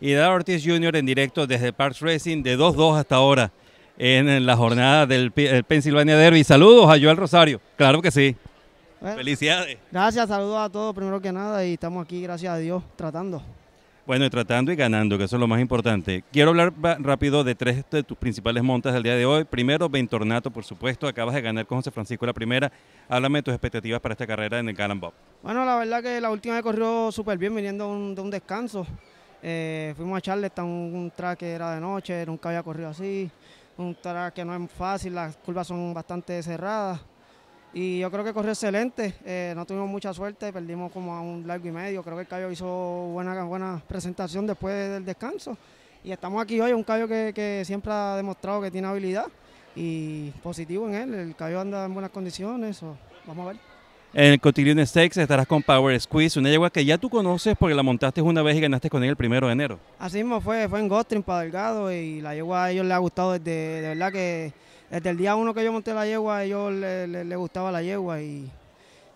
y Dar Ortiz Jr. en directo desde Parks Racing de 2-2 hasta ahora en la jornada del, Pennsylvania Derby. Saludos a Joel Rosario. Claro que sí. Felicidades. Gracias, saludos a todos primero que nada y estamos aquí, gracias a Dios, tratando. Bueno, y tratando y ganando, que eso es lo más importante. Quiero hablar rápido de tres de tus principales montas del día de hoy. Primero, Ventornato, por supuesto, acabas de ganar con José Francisco la primera. Háblame de tus expectativas para esta carrera en el Gallant Bob. Bueno, la verdad que la última vez corrió súper bien, viniendo de un descanso. Eh, fuimos a echarle un, un track que era de noche, nunca había corrido así, un track que no es fácil, las curvas son bastante cerradas. Y yo creo que corrió excelente, eh, no tuvimos mucha suerte, perdimos como a un largo y medio, creo que el caballo hizo buena, buena presentación después del descanso. Y estamos aquí hoy, un caballo que, siempre ha demostrado que tiene habilidad y positivo en él, el caballo anda en buenas condiciones, vamos a ver. En el Stakes estarás con Power Squeeze, una yegua que ya tú conoces porque la montaste una vez y ganaste con él el primero de enero. Así mismo fue, fue en Gotrin para Delgado y la yegua a ellos les ha gustado desde, de verdad que desde el día uno que yo monté la yegua, a ellos les gustaba la yegua y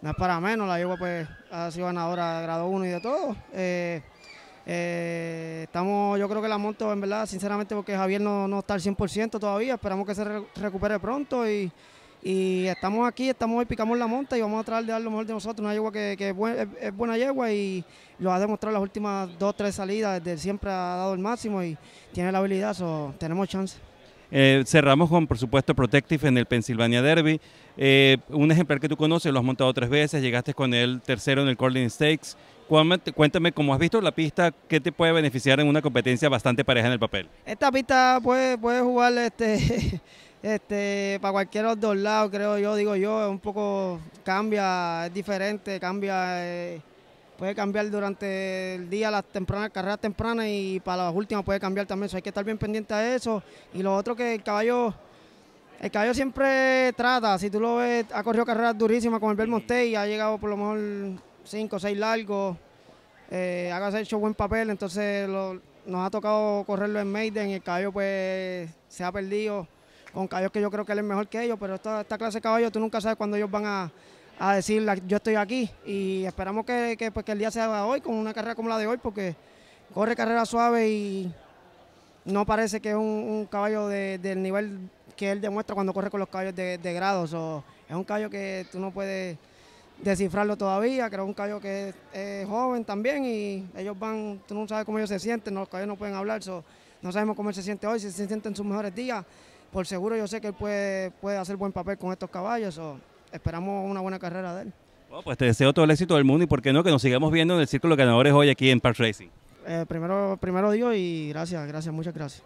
no es para menos, la yegua pues ha sido ganadora de grado 1 y de todo. Eh, eh, estamos, yo creo que la monto en verdad, sinceramente, porque Javier no, no está al 100% todavía, esperamos que se recupere pronto y y estamos aquí, estamos hoy, picamos la monta y vamos a tratar de dar lo mejor de nosotros. Una yegua que, es, buena yegua y lo ha demostrado las últimas dos, o tres salidas. Desde siempre ha dado el máximo y tiene la habilidad, so, tenemos chance. Eh, cerramos con, por supuesto, Protective en el Pennsylvania Derby. Eh, un ejemplar que tú conoces, lo has montado tres veces, llegaste con él tercero en el Colding Stakes. Cuéntame, cuéntame, cómo has visto la pista, ¿qué te puede beneficiar en una competencia bastante pareja en el papel? Esta pista puede, puede jugar este, este, para cualquiera de los dos lados, creo yo, digo yo, es un poco cambia, es diferente, cambia, eh, puede cambiar durante el día las tempranas, carreras tempranas y para las últimas puede cambiar también, eso hay que estar bien pendiente a eso. Y lo otro que el caballo, el caballo siempre trata, si tú lo ves, ha corrido carreras durísimas con el Belmonte y ha llegado por lo mejor 5 o 6 largos, eh, ha hecho buen papel, entonces nos ha tocado correrlo en Maiden y el caballo pues se ha perdido con caballos que yo creo que él es mejor que ellos, pero esta, esta clase de caballos tú nunca sabes cuándo ellos van a, a decir yo estoy aquí y esperamos pues, que, el día sea hoy con una carrera como la de hoy porque corre carrera suave y no parece que es un, caballo del nivel que él demuestra cuando corre con los caballos de, de grados. O es un caballo que tú no puedes descifrarlo todavía, creo es un caballo que es, joven también y ellos van, tú no sabes cómo ellos se sienten, los caballos no pueden hablar, no sabemos cómo él se siente hoy, si se sienten en sus mejores días por seguro yo sé que él puede, puede hacer buen papel con estos caballos. O esperamos una buena carrera de él. pues te deseo todo el éxito del mundo y por qué no que nos sigamos viendo en el Círculo de Ganadores hoy aquí en Park Racing. Eh, primero, primero Dios y gracias, gracias, muchas gracias.